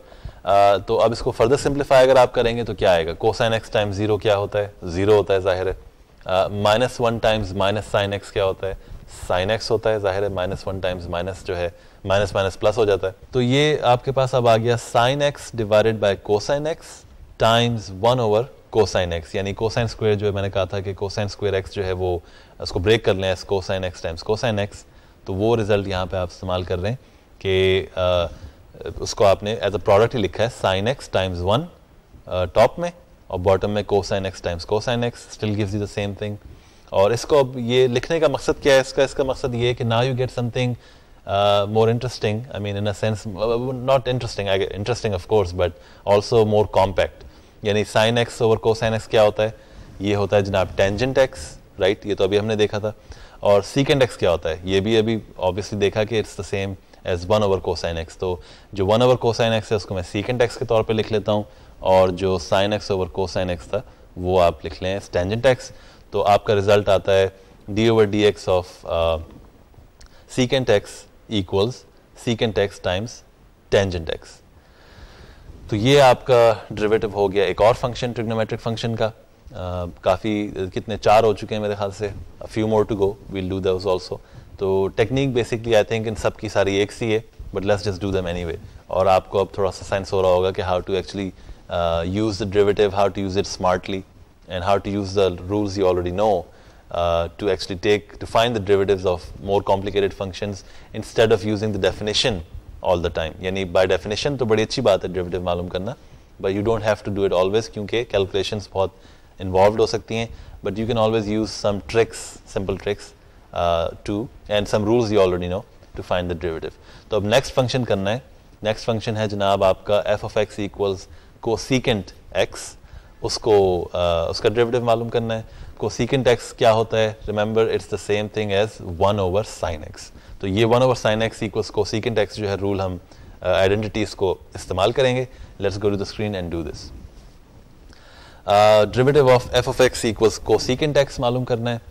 तो अब इसको फर्दर सिंप्लीफाई अगर आप करेंगे तो क्या आएगा कोसाइन एक्स टाइम ज़ीरो क्या होता है ज़ीरो होता है ज़ाहिर है minus one times minus sine x क्या होता है साइन एक्स होता है जाहिर है माइनस वन टाइम्स माइनस जो है माइनस माइनस प्लस हो जाता है तो ये आपके पास अब आ गया sine x divided by cosine x times one over cosine x यानी कोसाइन स्क्वायर जो है मैंने कहा था कि कोसाइन स्क्वायर एक्स जो है वो उसको ब्रेक कर लें cosine x times cosine x तो वो रिजल्ट यहाँ पे आप इस्तेमाल कर रहे हैं कि उसको आपने एज अ प्रोडक्ट ही लिखा है sine x times one top में और बॉटम में cosine x times cosine x still gives you the same thing और इसको अब ये लिखने का मकसद क्या है इसका इसका मकसद ये है कि ना you get something more interesting I mean in a sense not interesting interesting of course but also more compact यानी sine x over cosine x क्या होता है ये होता है जनाब टेंजेंट एक्स राइट ये तो अभी हमने देखा था और सीकेंड एक्स क्या होता है ये भी अभी ऑब्वियसली देखा कि it's the same as one over cosine x तो जो वन ओवर कोसाइन एक्स है उसको मैं सीकेंड एक्स के तौर पर लिख लेता हूँ और जो sine x over sine x था वो आप लिख लें टेंजेंट एक्स तो आपका रिजल्ट आता है d over d x of secant x equals secant x times tangent x तो ये आपका ड्रिवेटिव हो गया एक और फंक्शन ट्रिग्नोमेट्रिक फंक्शन का uh, काफ़ी uh, कितने चार हो चुके हैं मेरे ख्याल से few more to go we'll do those also तो टेक्निक बेसिकली आई थिंक इन सब की सारी एक सी है but let's just do them anyway और आपको अब थोड़ा सा साइंस हो रहा होगा कि how to actually use the derivative how to use it smartly and how to use the rules you already know uh, to actually take to find the derivatives of more complicated functions instead of using the definition all the time यानी by definition तो बड़ी अच्छी बात है derivative मालूम करना but you don't have to do it always क्योंकि calculations बहुत involved हो सकती हैं but you can always use some tricks simple tricks uh, to and some rules you already know to find the derivative तो next function करना है next function है जनाब आपका f of x equals cosecant x उसको uh, उसका derivative मालूम करना है कोसिकेंट एक्स क्या होता है remember it's the same thing as one over sine x तो ये one over sine x equals cosecant x जो है रूल हम आइडेंटिटीज़ uh, को इस्तेमाल करेंगे let's go to the screen and do this derivative of f of x equals cosecant x मालूम करना है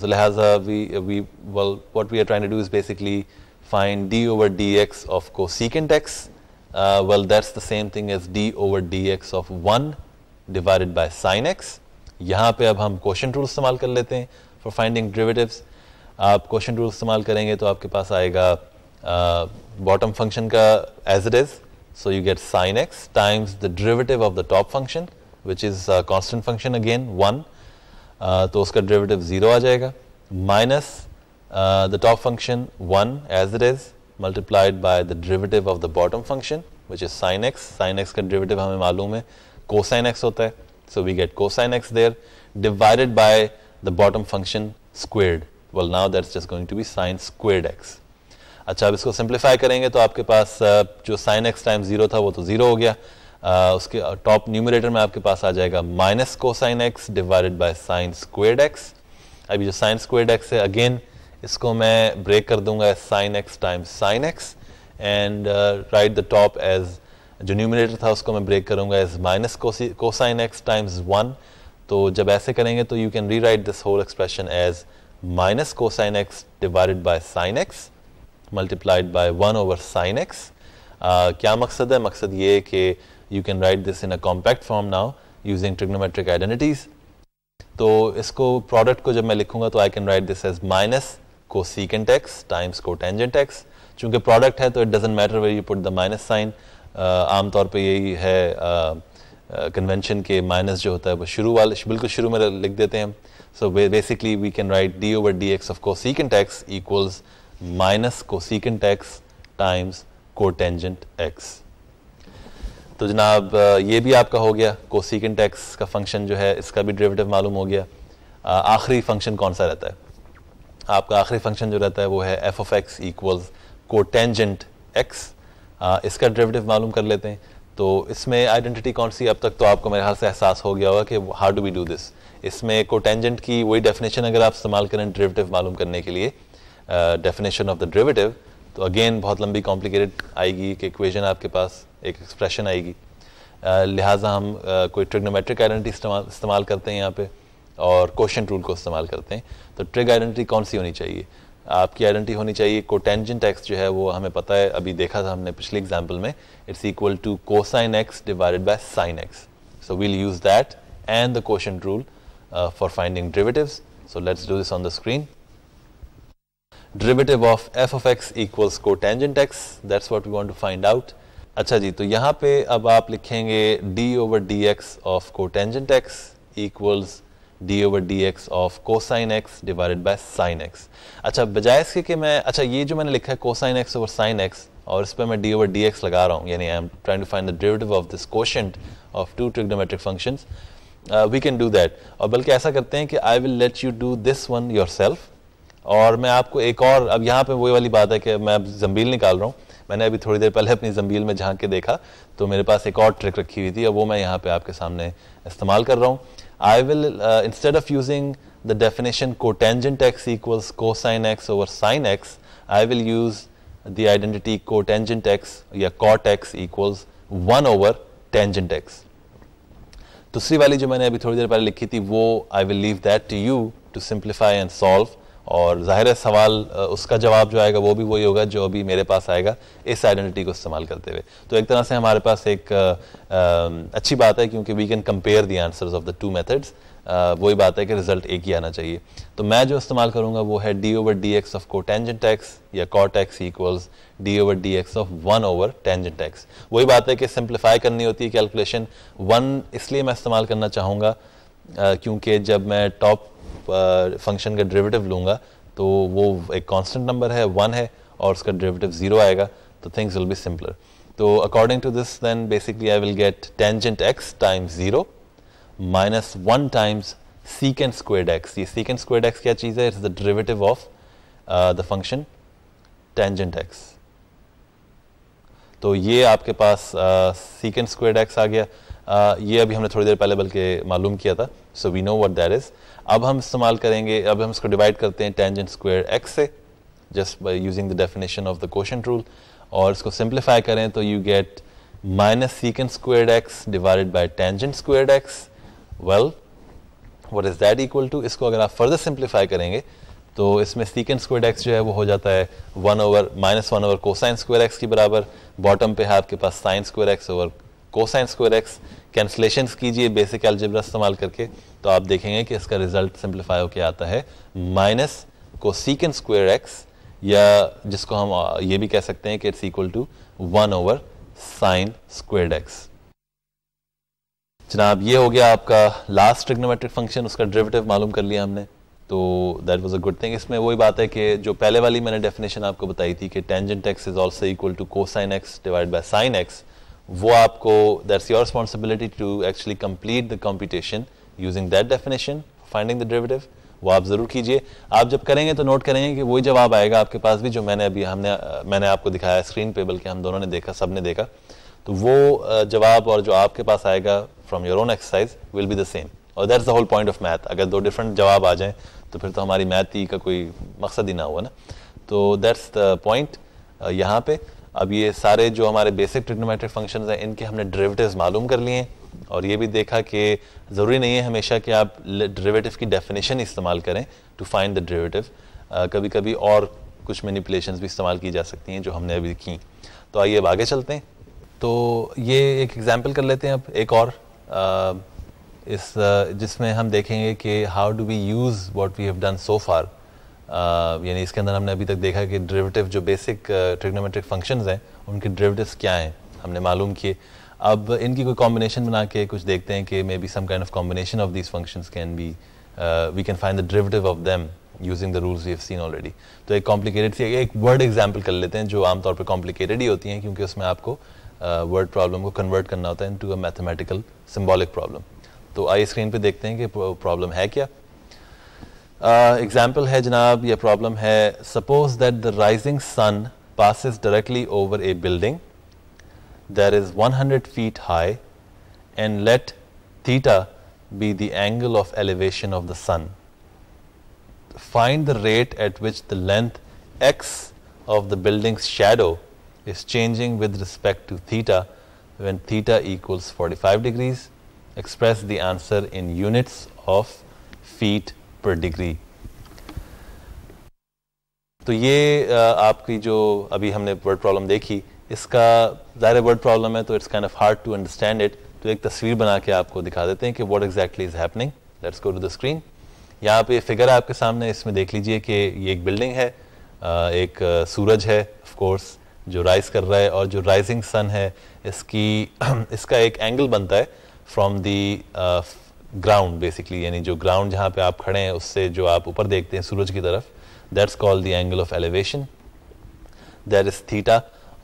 तो so we we we well what we are trying to do is basically find d over dx of cosecant x well that's the same thing as d over d x of one divided by sine x यहाँ पे अब हम question rule इस्तेमाल कर लेते हैं for finding derivatives आप quotient rule इस्तेमाल करेंगे तो आपके पास आएगा बॉटम फंक्शन का as it is so you get sine x times the derivative of the top function which is constant function again one तो उसका डेरिवेटिव ज़ीरो आ जाएगा minus the top function one as it is multiplied by the derivative of the bottom function which is sin x sin x का derivative हमें मालूम है cosine x होता है so we get cosine x there divided by the bottom function squared well now that's just going to be sine squared x अच्छा अब इसको simplify करेंगे तो आपके पास uh, जो साइन एक्स टाइम जीरो था वो तो जीरो हो गया uh, उसके टॉप uh, न्यूमिनेटर में आपके पास आ जाएगा minus cosine x divided by sine squared x अभी जो साइन स्क्वेड एक्स है अगेन इसको मैं ब्रेक कर दूंगा sine x time sine x and write the top as जो न्यूमिनेटर था उसको मैं ब्रेक करूंगा is minus cosine x times one तो जब ऐसे करेंगे तो you can rewrite this whole expression as minus cosine x divided by sine x multiplied by one over sine x क्या मकसद है मकसद ये कि you can write this in a compact form now using trigonometric identities तो इसको product को जब मैं लिखूंगा तो I can write this as minus को cosecant x times cotangent x चूंकि प्रोडक्ट है तो it doesn't matter where you put the minus sign आमतौर पे यही है कन्वेंशन के माइनस जो होता है वो शुरू वाले बिल्कुल शुरू में लिख देते हैं so basically we can write d over d x of cosecant x equals minus cosecant x times cotangent x तो जनाब ये भी आपका हो गया कोसिकेंट एक्स का फंक्शन जो है इसका भी डेरिवेटिव मालूम हो गया आखिरी फंक्शन कौन सा रहता है आपका आखिरी फंक्शन जो रहता है वो है f of x equals cotangent x इसका ड्रेविटिव मालूम कर लेते हैं तो इसमें आइडेंटिटी कौन सी अब तक तो आपको मेरे ख्याल से एहसास हो गया होगा कि how do we do this इसमें कोटेंजेंट की वही डेफिनेशन अगर आप इस्तेमाल करें ड्रेविटिव मालूम करने के लिए डेफिनेशन ऑफ द ड्रेविटिव तो अगेन बहुत लंबी कॉम्प्लिकेटेड आएगी कि इक्वेशन आपके पास एक एक्सप्रेशन आएगी लिहाजा हम कोई ट्रिग्नोमेट्रिक आइडेंटिटी इस्तेमाल करते हैं यहाँ पे और क्वेश्चन रूल को इस्तेमाल करते हैं तो ट्रिग आइडेंटिटी कौन सी होनी चाहिए आपकी आइडेंटी होनी चाहिए कोटेंजेंट एक्स जो है वो हमें पता है अभी देखा था हमने पिछले एग्जाम्पल में it's equal to cosine x divided by sine x so we'll use that and the quotient rule for finding derivative so let's do this on the screen derivative of f of x equals cotangent x that's what we want to find out अच्छा जी तो यहाँ पे अब आप लिखेंगे d over d x of cotangent x equals d over d x of cosine x divided by sine x अच्छा बजाय इसके कि मैं अच्छा ये जो मैंने लिखा है cosine x over sine x और इस पर मैं डी ओवर डी एक्स लगा रहा हूँ यानी I am trying to find the derivative of this quotient of two trigonometric functions we can do that और बल्कि ऐसा करते हैं कि I will let you do this one yourself और मैं आपको एक और अब यहाँ पे वही वाली बात है कि मैं अब जम्बील निकाल रहा हूँ मैंने अभी थोड़ी देर पहले अपनी जम्बील में झांक के देखा तो मेरे पास एक और ट्रिक रखी हुई थी और वो मैं यहाँ पे आपके सामने इस्तेमाल कर रहा हूँ I will, uh, instead of using the definition cotangent x equals cosine x over sine x, I will use the identity cotangent x, yeah, cot x equals 1 over tangent x. दूसरी वाली जो मैंने अभी थोड़ी देर पहले लिखी थी वो I will leave that to you to simplify and solve और जाहिर है सवाल उसका जवाब जो आएगा वो भी वही होगा जो अभी मेरे पास आएगा इस आइडेंटिटी को इस्तेमाल करते हुए तो एक तरह से हमारे पास एक आ, अच्छी बात है क्योंकि we can compare the answers of the two methods वही बात है कि रिजल्ट एक ही आना चाहिए तो मैं जो इस्तेमाल करूँगा वो है d over d x of cotangent x या cot x equals d over d x of one over tangent x वही बात है कि सिंप्लीफाई करनी होती है कैलकुलेशन वन इसलिए मैं इस्तेमाल करना चाहूँगा क्योंकि जब मैं टॉप फंक्शन का डेरिवेटिव लूँगा तो वो एक कांस्टेंट नंबर है वन है और उसका डेरिवेटिव ज़ीरो आएगा तो थिंग्स विल बी सिंपलर तो according to this then basically I will get tangent x times zero minus one times secant squared x ये सीकेंड स्क्वेड एक्स क्या चीज़ है it's the derivative of the function tangent x तो ये आपके पास सीकेंड squared x आ गया uh, ये अभी हमने थोड़ी देर पहले बल्कि मालूम किया था so we know what that is अब हम इस्तेमाल करेंगे अब हम इसको डिवाइड करते हैं टेंजेंट स्क्वायर एक्स से just by using the definition of the quotient rule और इसको सिंप्लीफाई करें तो you get minus secant square x divided by tangent square x well what is that equal to इसको अगर आप फर्दर सिंप्लीफाई करेंगे तो इसमें सीकेंड स्क्वेयर एक्स जो है वो हो जाता है one over minus one over cosine square x के बराबर बॉटम पे है आपके पास sine square x over cosine square x cancellation कीजिए बेसिक एल्जिब्रा इस्तेमाल करके तो आप देखेंगे कि इसका रिजल्ट सिंप्लीफाई होकर आता है माइनस सीकेंड स्क्वायर एक्स या जिसको हम ये भी कह सकते हैं कि it's equal to one over sine squared x जनाब ये हो गया आपका लास्ट ट्रिग्नोमेट्रिक फंक्शन उसका डेरिवेटिव मालूम कर लिया हमने तो that was a good thing इसमें वही बात है कि जो पहले वाली मैंने डेफिनेशन आपको बताई थी कि tangent x is also equal to cosine x divide by sine x वो आपको that's your responsibility to actually complete the competition using that definition finding the derivative वो आप ज़रूर कीजिए आप जब करेंगे तो नोट करेंगे कि वही जवाब आएगा आपके पास भी जो मैंने अभी हमने मैंने आपको दिखाया स्क्रीन पे बल्कि हम दोनों ने देखा सब ने देखा तो वो जवाब और जो आपके पास आएगा from your own exercise will be the same और that's the whole point of math अगर दो डिफरेंट जवाब आ जाएँ तो फिर तो हमारी मैथ ही का कोई मकसद ही ना हुआ ना तो दैट्स द पॉइंट यहाँ पे अब ये सारे जो हमारे बेसिक ट्रिग्नोमेट्रिक फंक्शन हैं इनके हमने ड्रिवेटिव मालूम कर लिए हैं और ये भी देखा कि ज़रूरी नहीं है हमेशा कि आप ड्रिवेटिव की डेफिनेशन इस्तेमाल करें टू फाइंड द ड्रिवेटिव कभी कभी और कुछ मैनिपुलेशन भी इस्तेमाल की जा सकती हैं जो हमने अभी की तो आइए अब आगे चलते हैं तो ये एक एग्जाम्पल कर लेते हैं अब एक और आ, इस जिसमें हम देखेंगे कि how do we use what we have done so far यानी इसके अंदर हमने अभी तक देखा कि ड्रिविटिव जो बेसिक ट्रिग्नोमेट्रिक फंक्शंस हैं उनके डेरिवेटिव्स क्या हैं हमने मालूम किए अब इनकी कोई कॉम्बिनेशन बना के कुछ देखते हैं कि maybe some kind of combination of this functions can be we can find the derivative of them using the rules we have seen already तो एक कॉम्प्लिकेटेड सी एक वर्ड एग्जाम्पल कर लेते हैं जो आमतौर पर कॉम्प्लिकेटेड ही होती हैं क्योंकि उसमें आपको वर्ड uh, प्रॉब्लम को कन्वर्ट करना होता है into a mathematical symbolic problem तो आई स्क्रीन पे देखते हैं कि प्रॉब्लम है क्या Uh, example, है जनाब यह problem Suppose that the rising sun passes directly over a building that is 100 feet high and let theta be the angle of elevation of the sun. Find the rate at which the length x of the building's shadow is changing with respect to theta when theta equals 45 degrees. Express the answer in units of feet पर degree तो ये आपकी जो अभी हमने word problem देखी इसका ज़ाहिर वर्ड प्रॉब्लम है तो it's kind of hard to understand it तो एक तस्वीर बना के आपको दिखा देते हैं कि what exactly is happening let's go to the screen यहाँ पे फिगर आपके सामने इसमें देख लीजिए कि ये एक बिल्डिंग है एक सूरज है ऑफ कोर्स जो राइज कर रहा है और जो राइजिंग सन है इसकी इसका एक एंगल बनता है फ्रॉम दी ग्राउंड बेसिकली यानी जो ग्राउंड जहाँ पे आप खड़े हैं उससे जो आप ऊपर देखते हैं सूरज की तरफ that's called the angle of elevation that is theta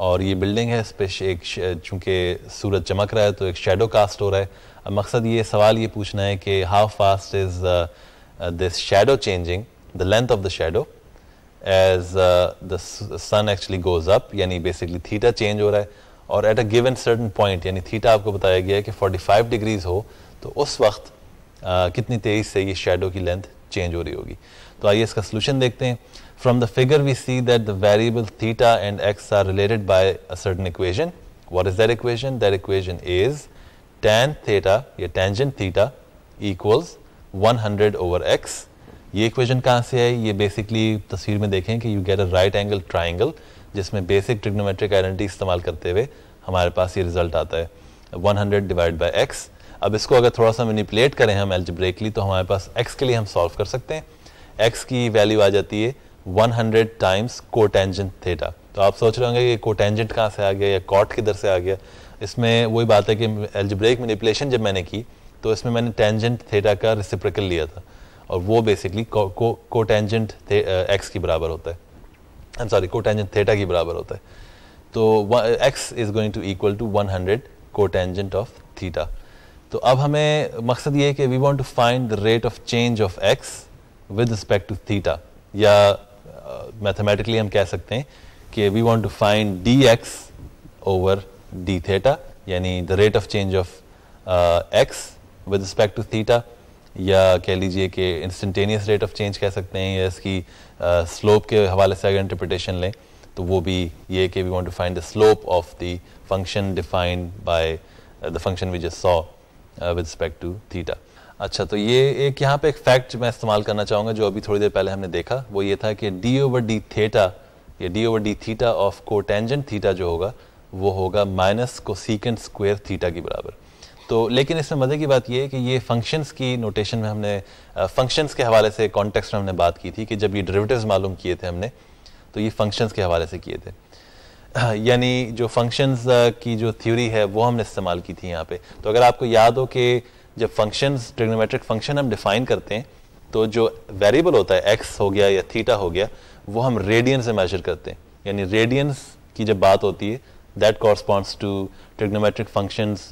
और ये बिल्डिंग है स्पेश एक चूंकि सूरज चमक रहा है तो एक शेडो कास्ट हो रहा है अब मकसद ये सवाल ये पूछना है कि how fast is this shadow changing the length of the shadow as the sun actually goes up यानी बेसिकली थीटा चेंज हो रहा है और at a given certain point यानी थीटा आपको बताया गया है कि 45 डिग्रीज हो तो उस वक्त आ, कितनी तेज से ये शेडो की लेंथ चेंज हो रही होगी तो आइए इसका सोल्यूशन देखते हैं from the figure we see that the variable theta and x are related by a certain equation what is that equation that equation is tan theta या tangent theta equals 100 over x ये equation कहाँ से है ये basically तस्वीर में देखें कि you get a right angle triangle जिसमें बेसिक ट्रिग्नोमेट्रिक आइडेंटिटी इस्तेमाल करते हुए हमारे पास ये रिजल्ट आता है 100 डिवाइड बाई एक्स अब इसको अगर थोड़ा सा मैनिपुलेट करें हम एल्जब्रेकली तो हमारे पास एक्स के लिए हम सॉल्व कर सकते हैं एक्स की वैल्यू आ जाती है 100 टाइम्स कोटेंजेंट थेटा तो आप सोच रहे होंगे कि कोटेंजेंट कहाँ से आ गया या कॉट किधर से आ गया इसमें वही बात है कि एल्जब्रेक मैनिपुलेशन जब मैंने की तो इसमें मैंने टेंजेंट थेटा का रिसिप्रिकल लिया था और वो बेसिकली कोटेंजेंट थे एक्स की बराबर होता है I am sorry cotangent theta की बराबर होता है तो x is going to equal to one hundred cotangent of theta तो अब हमें मकसद ये है कि we want to find the rate of change of x with respect to theta या मैथमेटिकली uh, हम कह सकते हैं कि we want to find d x over d theta यानी the rate of change of x with respect to theta या कह लीजिए कि इंस्टेंटेनियस रेट ऑफ चेंज कह सकते हैं या इसकी स्लोप uh, के हवाले से अगर इंटरप्रटेशन लें तो वो भी ये कि we want to find the slope of the function defined by the function which is so with respect to theta अच्छा तो ये एक यहाँ पे एक फैक्ट मैं इस्तेमाल करना चाहूँगा जो अभी थोड़ी देर पहले हमने देखा वो ये था कि डी ओवर डी थीटा या d over d theta of cotangent theta जो होगा वो होगा माइनस को कोसिकेंट स्क्वेयर थीटा के बराबर तो लेकिन इसमें मज़े की बात यह है कि ये फंक्शंस की नोटेशन में हमने फंक्शंस uh, के हवाले से कॉन्टेक्स्ट में हमने बात की थी कि जब ये डेरिवेटिव्स मालूम किए थे हमने तो ये फंक्शंस के हवाले से किए थे यानी जो फंक्शंस uh, की जो थ्योरी है वो हमने इस्तेमाल की थी यहाँ पे तो अगर आपको याद हो कि जब फंक्शंस ट्रिग्नोमेट्रिक फंक्शन हम डिफाइन करते हैं तो जो वेरिएबल होता है एक्स हो गया या थीटा हो गया वो हम रेडियन से मेजर करते हैं यानी रेडियंस की जब बात होती है that corresponds to trigonometric functions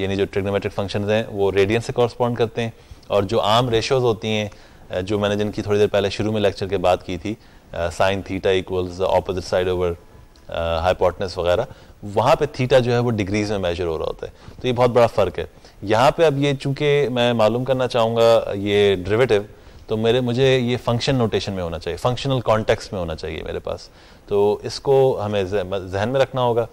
यानी जो ट्रिग्नोमेट्रिक फंक्शन हैं वो रेडियन से कॉरस्पॉन्ड करते हैं और जो आम रेशोज़ होती हैं uh, जो मैंने जिनकी थोड़ी देर पहले शुरू में लेक्चर के बाद की थी sine theta equals opposite side over hypotenuse वगैरह वहाँ पे थीटा जो है वो डिग्रीज में मेजर हो रहा होता है तो ये बहुत बड़ा फ़र्क है यहाँ पे अब ये चूंकि मैं मालूम करना चाहूँगा ये ड्रिवेटिव तो मेरे मुझे ये फंक्शन नोटेशन में होना चाहिए फंक्शनल कॉन्टेक्स्ट में होना चाहिए मेरे पास तो इसको हमें जहन में रखना होगा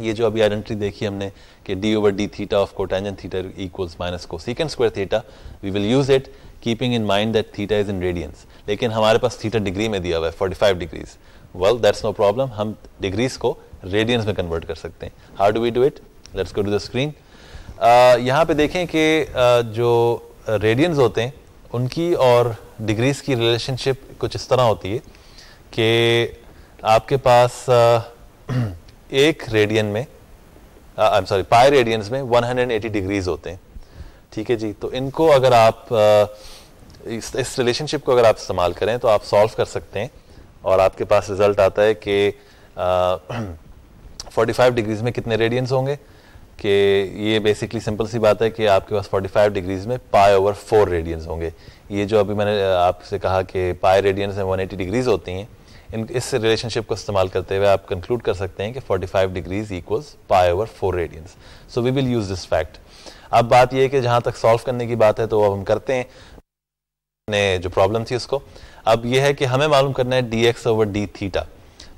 ये जो अभी आइडेंटिटी देखी हमने कि d over d theta of cotangent theta equals minus cosecant square theta we will use it keeping in mind that theta is in radians लेकिन हमारे पास थीटा डिग्री में दिया हुआ है 45 degrees well that's no problem हम degrees को radians में convert कर सकते हैं how do we do it let's go to the screen यहाँ पे देखें कि uh, जो रेडियंस होते हैं उनकी और डिग्रीज की रिलेशनशिप कुछ इस तरह होती है कि आपके पास uh, एक रेडियन में I am sorry pi radians में 180 डिग्रीज होते हैं ठीक है जी तो इनको अगर आप uh, इस रिलेशनशिप को अगर आप इस्तेमाल करें तो आप सॉल्व कर सकते हैं और आपके पास रिजल्ट आता है कि फोर्टी फाइव डिग्रीज में कितने रेडियंस होंगे कि ये बेसिकली सिंपल सी बात है कि आपके पास 45 डिग्रीज में पाई ओवर फोर रेडियंस होंगे ये जो अभी मैंने आपसे कहा कि पाई रेडियंस में एटी डिग्रीज होती हैं इन इस रिलेशनशिप को इस्तेमाल करते हुए आप कंक्लूड कर सकते हैं कि 45 degrees equals pi over four radians so we will use this fact अब बात यह है कि जहाँ तक सॉल्व करने की बात है तो अब हम करते हैं ने जो प्रॉब्लम थी उसको अब ये है कि हमें मालूम करना है d x over d theta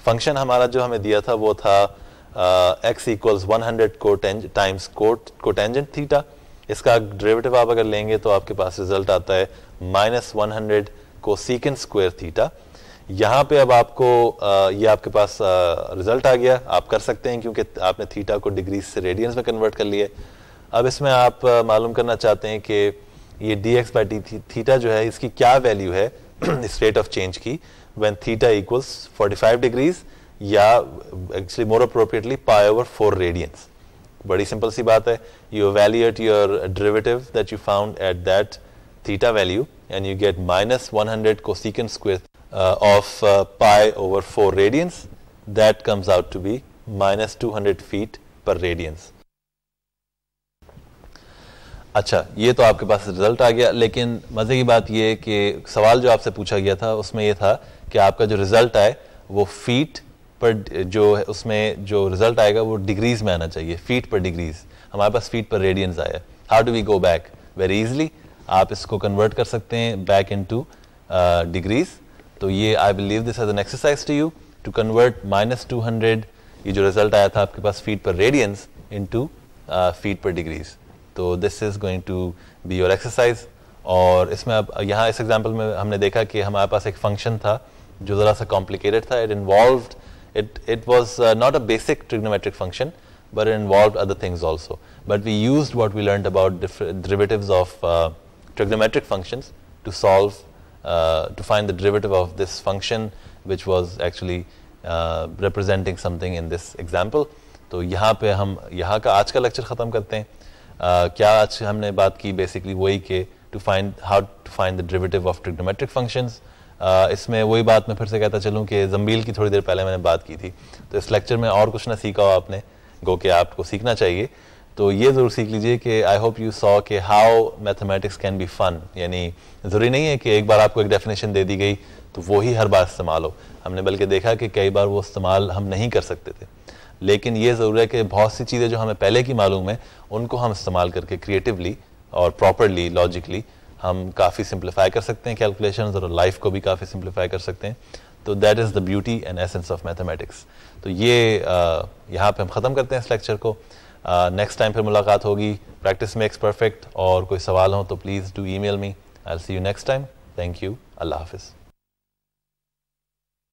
function हमारा जो हमें दिया था वो था x equals one hundred times cot cotangent theta इसका डेरिवेटिव आप अगर लेंगे तो आपके पास रिजल्ट आता है माइनस वन हंड्रेड को सीकेंड स्क्वेयर थीटा यहाँ पे अब आपको आ, uh, ये आपके पास आ, uh, रिजल्ट आ गया आप कर सकते हैं क्योंकि आपने थीटा को डिग्री से रेडियंस में कन्वर्ट कर लिए अब इसमें आप uh, मालूम करना चाहते हैं कि ये d x by d theta जो है इसकी क्या वैल्यू है स्टेट ऑफ चेंज की वेन थीटा इक्वल्स 45 डिग्रीज या actually more appropriately pi over four radians बड़ी सिंपल सी बात है you evaluate your derivative that you found at that theta value and you get minus one hundred को cosecant square of pi over four radians that comes out to be minus two hundred feet per radians अच्छा ये तो आपके पास result आ गया लेकिन मज़े की बात ये कि सवाल जो आपसे पूछा गया था उसमें ये था कि आपका जो रिज़ल्ट आए वो फीट पर जो है उसमें जो रिज़ल्ट आएगा वो डिग्रीज में आना चाहिए फीट पर डिग्रीज हमारे पास फीट पर रेडियंस आया how do we go back very easily आप इसको कन्वर्ट कर सकते हैं बैक इन टू डिग्रीज तो ये I believe this as an exercise to you to convert minus two hundred ये जो रिजल्ट आया था आपके पास feet per radians into feet per degrees so this is going to be your exercise और इसमें अब यहाँ इस एग्जाम्पल में हमने देखा कि हमारे पास एक फंक्शन था जो ज़रा सा कॉम्प्लिकेटेड था it involve it it was not a basic trigonometric function but it involve other things also but we use what we learn about derivative of trigonometric function to solve to find the derivative of this function which was actually representing something in this example तो यहाँ पे हम यहाँ का आज का lecture ख़त्म करते हैं Uh, क्या आज हमने बात की बेसिकली वही के to find how to find the derivative of trigonometric functions इसमें वही बात मैं फिर से कहता चलूँ कि जम्बील की थोड़ी देर पहले मैंने बात की थी तो इस लेक्चर में और कुछ ना सीखा हो आपने गो के आपको सीखना चाहिए तो ये ज़रूर सीख लीजिए कि आई होप यू सॉ के how mathematics can be fun यानी ज़रूरी नहीं है कि एक बार आपको एक डेफिनेशन दे दी गई तो वही हर बार इस्तेमाल हो हमने बल्कि देखा कि कई बार वो इस्तेमाल हम नहीं कर सकते थे लेकिन ये ज़रूर है कि बहुत सी चीज़ें जो हमें पहले की मालूम है उनको हम इस्तेमाल करके क्रिएटिवली और प्रॉपरली लॉजिकली हम काफ़ी सिंप्लीफाई कर सकते हैं कैलकुलेशन और लाइफ को भी काफ़ी सिंप्लीफाई कर सकते हैं तो that is the beauty and essence of mathematics तो ये यहाँ पे हम ख़त्म करते हैं इस लेक्चर को नेक्स्ट टाइम फिर मुलाकात होगी प्रैक्टिस मेक्स परफेक्ट और कोई सवाल हो तो please do email me I see you next time thank you अल्लाह हाफिज़